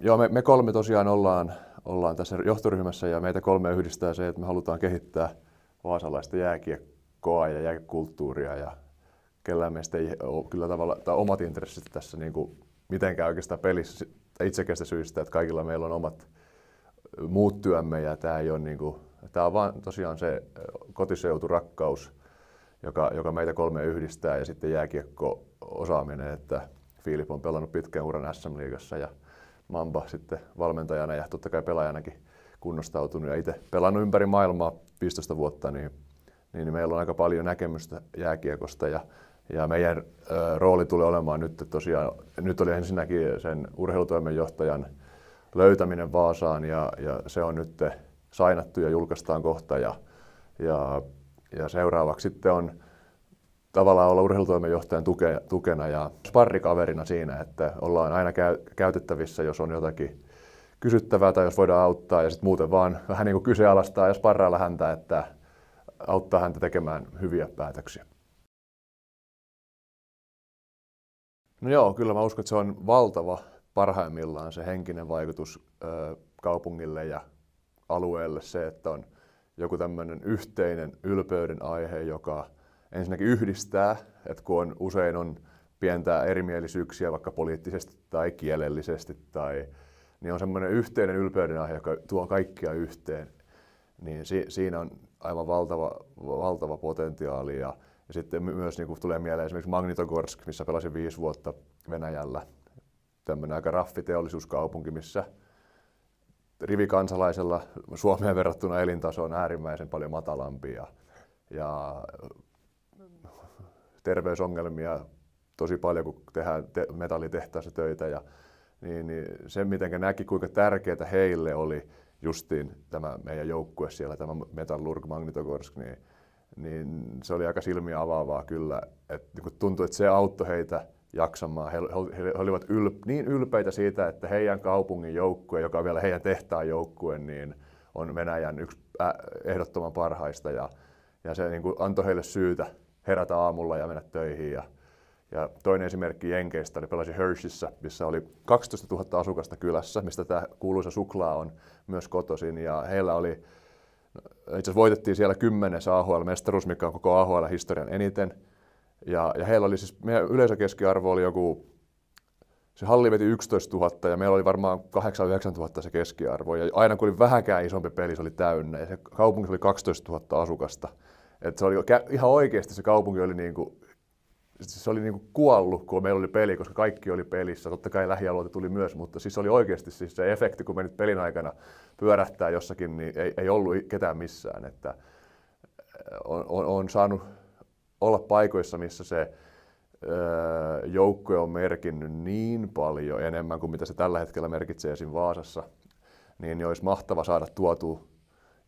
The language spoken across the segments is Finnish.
Joo, me, me kolme tosiaan ollaan, ollaan tässä johtoryhmässä ja meitä kolme yhdistää se, että me halutaan kehittää vaasalaista jääkiekkoa ja jääkulttuuria ja kellään meistä ei ole kyllä tavalla, tai omat intressit tässä niin kuin mitenkään oikeastaan pelissä itsekästä syystä, että kaikilla meillä on omat muut työmme ja tämä ei ole niin kuin, tämä on vaan tosiaan se kotiseuturakkaus, joka, joka meitä kolme yhdistää ja sitten jääkiekko osaaminen, että Filip on pelannut pitkän uran SM-liigassa ja Mamba sitten valmentajana ja totta kai pelaajanakin kunnostautunut ja itse pelannut ympäri maailmaa 15 vuotta, niin, niin meillä on aika paljon näkemystä jääkiekosta ja, ja meidän ö, rooli tulee olemaan nyt että tosiaan, nyt oli ensinnäkin sen urheilutoimenjohtajan löytäminen Vaasaan ja, ja se on nyt sainattu ja julkaistaan kohta ja, ja, ja seuraavaksi sitten on tavallaan olla urheilutoimenjohtajan tuke, tukena ja sparrikaverina siinä, että ollaan aina käy, käytettävissä, jos on jotakin kysyttävää tai jos voidaan auttaa ja sitten muuten vaan vähän niin kuin kyseenalaistaa ja sparrailla häntä, että auttaa häntä tekemään hyviä päätöksiä. No joo, kyllä mä uskon, että se on valtava parhaimmillaan se henkinen vaikutus ö, kaupungille ja alueelle se, että on joku tämmöinen yhteinen ylpeyden aihe, joka ensinnäkin yhdistää, että kun on, usein on pientä erimielisyyksiä vaikka poliittisesti tai kielellisesti, tai, niin on semmoinen yhteinen ylpeyden aihe, joka tuo kaikkia yhteen. Niin si, siinä on aivan valtava, valtava potentiaali. Ja, ja sitten myös niin kuin tulee mieleen esimerkiksi Magnitogorsk, missä pelasin viisi vuotta Venäjällä. Tämmöinen aika raffi teollisuuskaupunki, missä rivikansalaisella Suomeen verrattuna elintaso on äärimmäisen paljon matalampi. Ja, ja terveysongelmia tosi paljon, kun tehdään te- metallitehtaassa töitä. Ja, niin, niin se, miten näki, kuinka tärkeää heille oli justiin tämä meidän joukkue siellä, tämä Metallurg Magnitogorsk, niin, niin se oli aika silmiä avaavaa kyllä. Et, niin tuntui, että se auttoi heitä jaksamaan. He, he, he olivat yl, niin ylpeitä siitä, että heidän kaupungin joukkue, joka on vielä heidän tehtaan joukkue, niin on Venäjän yksi ehdottoman parhaista. Ja, ja se niin kuin antoi heille syytä herätä aamulla ja mennä töihin. Ja, ja toinen esimerkki Jenkeistä, oli pelasin Hershissä, missä oli 12 000 asukasta kylässä, mistä tämä kuuluisa suklaa on myös kotoisin. Ja heillä oli, no, itse asiassa voitettiin siellä kymmenes AHL-mestaruus, mikä on koko AHL-historian eniten. Ja, ja heillä oli siis, meidän yleisökeskiarvo oli joku se halli veti 11 000 ja meillä oli varmaan 8 9 000 se keskiarvo. Ja aina kun oli vähäkään isompi peli, se oli täynnä. Ja se kaupungissa oli 12 000 asukasta. Et se oli ihan oikeasti se kaupunki oli niin kuin, se oli niin kuin kuollut, kun meillä oli peli, koska kaikki oli pelissä. Totta kai lähialueita tuli myös, mutta siis oli oikeasti siis se efekti, kun menit pelin aikana pyörähtää jossakin, niin ei, ei ollut ketään missään. Että on, on, on saanut olla paikoissa, missä se öö, joukkue on merkinnyt niin paljon enemmän kuin mitä se tällä hetkellä merkitsee esim. Vaasassa, niin olisi mahtava saada tuotua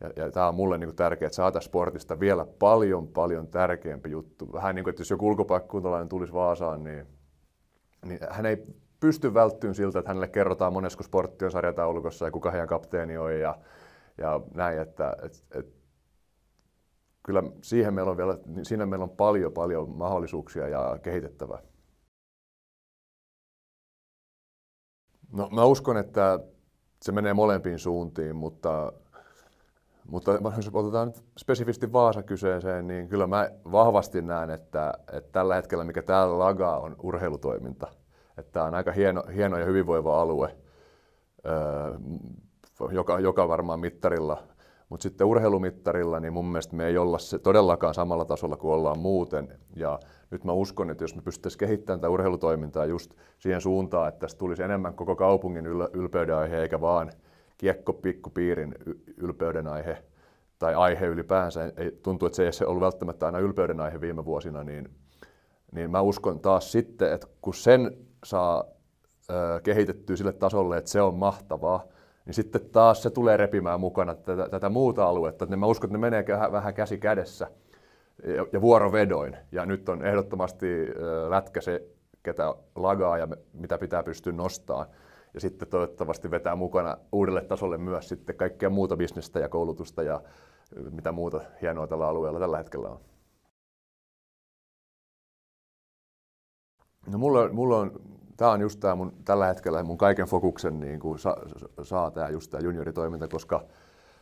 ja, ja tämä on mulle niin kuin tärkeää, että saataisiin sportista vielä paljon, paljon tärkeämpi juttu. Vähän niin kuin, että jos joku ulkopaikkakuntalainen tulisi Vaasaan, niin, niin hän ei pysty välttyyn siltä, että hänelle kerrotaan monessa, kun sportti on sarjataulukossa ja kuka heidän kapteeni on ja, ja näin. Että, et, et, kyllä siihen meillä on vielä, siinä meillä on paljon, paljon mahdollisuuksia ja kehitettävää. No, mä uskon, että se menee molempiin suuntiin, mutta mutta jos otetaan nyt spesifisti Vaasa kyseeseen, niin kyllä mä vahvasti näen, että, että tällä hetkellä mikä täällä lagaa on urheilutoiminta. Että tämä on aika hieno, hieno ja hyvinvoiva alue, joka, joka varmaan mittarilla. Mutta sitten urheilumittarilla, niin mun mielestä me ei olla se todellakaan samalla tasolla kuin ollaan muuten. Ja nyt mä uskon, että jos me pystyttäisiin kehittämään tätä urheilutoimintaa just siihen suuntaan, että tästä tulisi enemmän koko kaupungin ylpeydenaihe, eikä vaan – pikkupiirin ylpeyden aihe tai aihe ylipäänsä, ei, tuntuu, että se ei ollut välttämättä aina ylpeyden aihe viime vuosina, niin, niin mä uskon taas sitten, että kun sen saa ö, kehitettyä sille tasolle, että se on mahtavaa, niin sitten taas se tulee repimään mukana tätä, tätä muuta aluetta. Että mä uskon, että ne menee vähän käsi kädessä ja, ja vuorovedoin. Ja nyt on ehdottomasti ö, lätkä se, ketä lagaa ja mitä pitää pystyä nostamaan ja sitten toivottavasti vetää mukana uudelle tasolle myös sitten kaikkea muuta bisnestä ja koulutusta ja mitä muuta hienoa tällä alueella tällä hetkellä on. No mulla, mulla on, tämä on just tämä mun, tällä hetkellä mun kaiken fokuksen niin kuin sa, saa tämä just tämä junioritoiminta, koska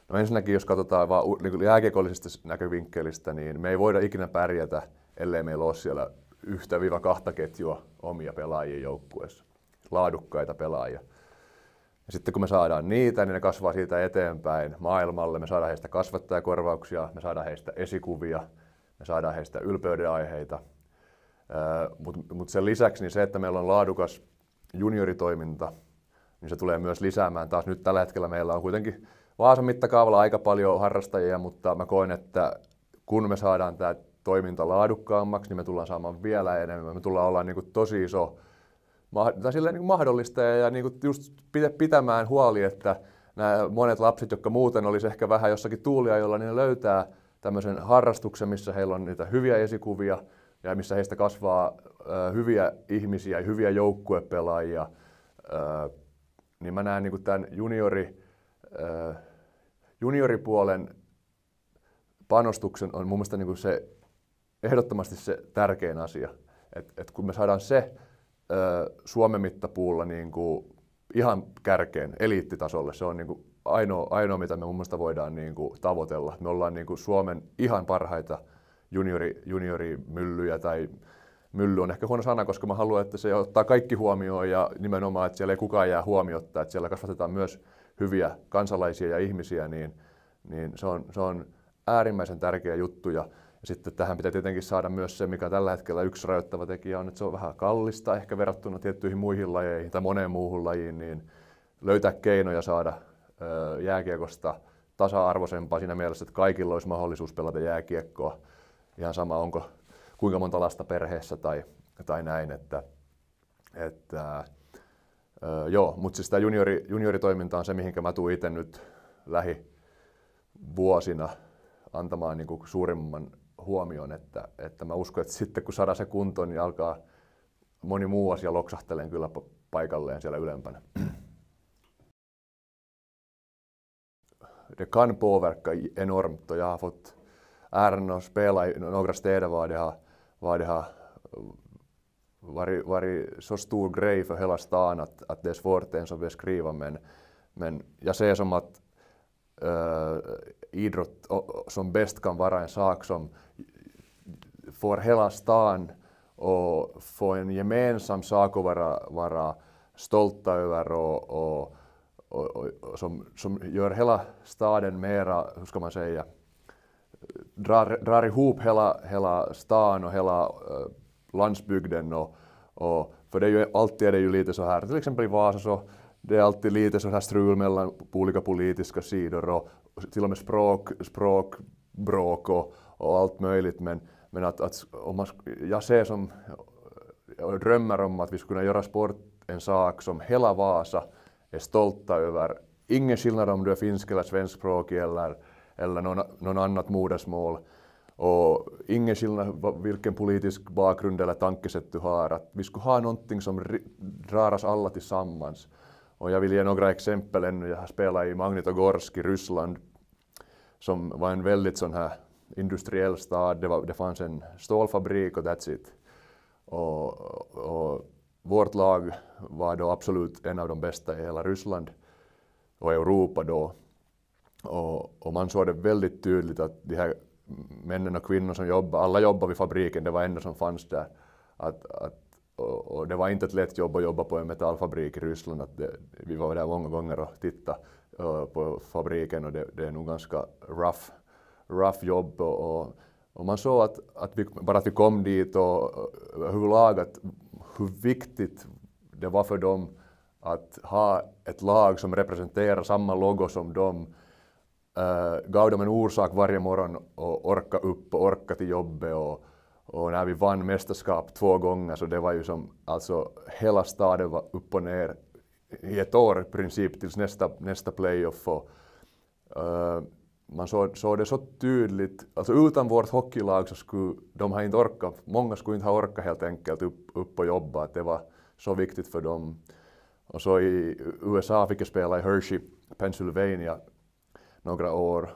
no ensinnäkin jos katsotaan vaan niin jääkiekollisesta näkövinkkelistä, niin me ei voida ikinä pärjätä, ellei meillä ole siellä yhtä kahta ketjua omia pelaajia joukkueessa laadukkaita pelaajia. Ja sitten kun me saadaan niitä, niin ne kasvaa siitä eteenpäin maailmalle. Me saadaan heistä kasvattajakorvauksia, me saadaan heistä esikuvia, me saadaan heistä aiheita. Mutta mut sen lisäksi niin se, että meillä on laadukas junioritoiminta, niin se tulee myös lisäämään. Taas nyt tällä hetkellä meillä on kuitenkin Vaasan mittakaavalla aika paljon harrastajia, mutta mä koen, että kun me saadaan tämä toiminta laadukkaammaksi, niin me tullaan saamaan vielä enemmän. Me tullaan olla niin tosi iso tai silleen niin mahdollista ja, ja niin kuin just pitämään huoli, että nämä monet lapset, jotka muuten olisi ehkä vähän jossakin tuulia, jolla niin löytää tämmöisen harrastuksen, missä heillä on niitä hyviä esikuvia ja missä heistä kasvaa ö, hyviä ihmisiä, ja hyviä joukkuepelaajia, ö, niin mä näen niin kuin tämän juniori, ö, junioripuolen panostuksen on mun mielestä niin kuin se ehdottomasti se tärkein asia. Et, et kun me saadaan se Suomen mittapuulla niin kuin ihan kärkeen, eliittitasolle. Se on niin kuin ainoa, ainoa, mitä me mun mielestä voidaan niin kuin tavoitella. Me ollaan niin kuin Suomen ihan parhaita juniori, juniorimyllyjä tai mylly on ehkä huono sana, koska mä haluan, että se ottaa kaikki huomioon ja nimenomaan, että siellä ei kukaan jää huomiotta, että siellä kasvatetaan myös hyviä kansalaisia ja ihmisiä, niin, niin se, on, se on äärimmäisen tärkeä juttu. Ja ja sitten tähän pitää tietenkin saada myös se, mikä tällä hetkellä yksi rajoittava tekijä on, että se on vähän kallista ehkä verrattuna tiettyihin muihin lajeihin tai moneen muuhun lajiin, niin löytää keinoja saada jääkiekosta tasa-arvoisempaa siinä mielessä, että kaikilla olisi mahdollisuus pelata jääkiekkoa. Ihan sama, onko kuinka monta lasta perheessä tai, tai näin. Että, että, joo, mutta siis tämä juniori, junioritoiminta on se, mihin mä tuun itse nyt lähivuosina antamaan niin kuin suurimman huomioon, että, että mä uskon, että sitten kun saadaan se kuntoon, niin alkaa moni muu asia loksahteleen kyllä paikalleen siellä ylempänä. Det kan påverka enormt och jag har fått äran att spela i några städer var det har, var det har varit, varit så stor grej för hela stan att, att det är svårt ens att beskriva men, men jag ser som att uh, idrott som bäst kan vara en sak som får hela stan och få en gemensam sak att vara, vara stolta över och, och, och, och som, som gör hela staden mera, hur ska man säga, drar, drar ihop hela, hela stan och hela uh, landsbygden. Och, och, för det är ju, alltid är det ju lite så här, till exempel i Vasa så det är alltid lite så här strul mellan olika politiska sidor och till och med språk, språkbråk och, och allt möjligt. Men, men att, att om man, jag ser som, jag drömmer om att vi skulle kunna göra sport en sak som hela Vasa är stolta över. Ingen skillnad om du är finsk eller svenskspråkig eller, eller någon, någon annat modersmål. Och ingen skillnad vilken politisk bakgrund eller tankesätt du har. Att vi skulle ha någonting som drar oss alla tillsammans. Och jag vill ge några exempel ännu. Jag har spelat i Magnitogorsk i Ryssland som var en väldigt sån här industriell stad. Det, var, det fanns en stålfabrik och that's it. Och, och, vårt lag var då absolut en av de bästa i hela Ryssland och Europa då. Och, och man såg det väldigt tydligt att de här männen och kvinnorna som jobbade, alla jobbade vid fabriken, det var enda som fanns där. Att, att och, och, det var inte ett lätt jobb att jobba på en metallfabrik i Ryssland. Att det, vi var där många gånger och tittade uh, på fabriken och det, det, är nog ganska rough, rough jobb. Och, och man såg att, att vi, bara att vi kom dit och hur hur viktigt det var för dem att ha ett lag som representerar samma logo som dem äh, gav dem en orsak varje morgon och orka upp och orka till jobbet. Och, och när vi vann mästerskap två gånger så det var ju som alltså hela staden var upp och ner i ett år i princip tills nästa, nästa playoff. Och, uh, man såg, såg det så tydligt, alltså utan vårt hockeylag så skulle de ha inte orkat, många skulle inte ha orkat helt enkelt upp, upp och jobba, att det var så viktigt för dem. Och så i USA fick jag spela i Hershey, Pennsylvania, några år,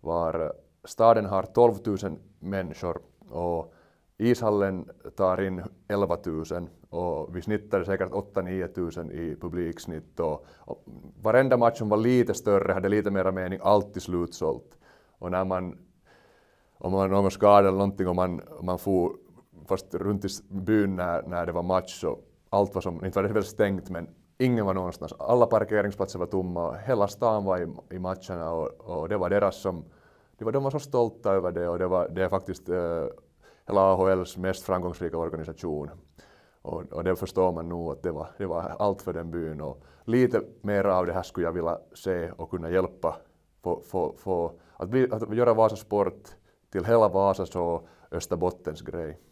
var eh, staden har 12 000 människor och ishallen tar in 11 000 och vi snittade säkert 8-9 000 i publiksnitt och, och varenda match som var lite större hade lite mer mening, alltid slutsålt. Och när man, om man någon skadade eller någonting och man, man får fast runt i byn när, när det var match så allt var som, inte var det väl stängt men ingen var någonstans. Alla parkeringsplatser var tomma och hela stan var i, i matcherna och, och det var deras som de var, de var så stolta över det och det, var, det är faktiskt eh, hela AHLs mest framgångsrika organisation. Och, och det förstår man nog att det var, det var allt för den byn. Och lite mer av det här skulle jag vilja se och kunna hjälpa. Få, få, få, att, bli, att göra Vasa Sport till hela Vasas och Österbottens grej.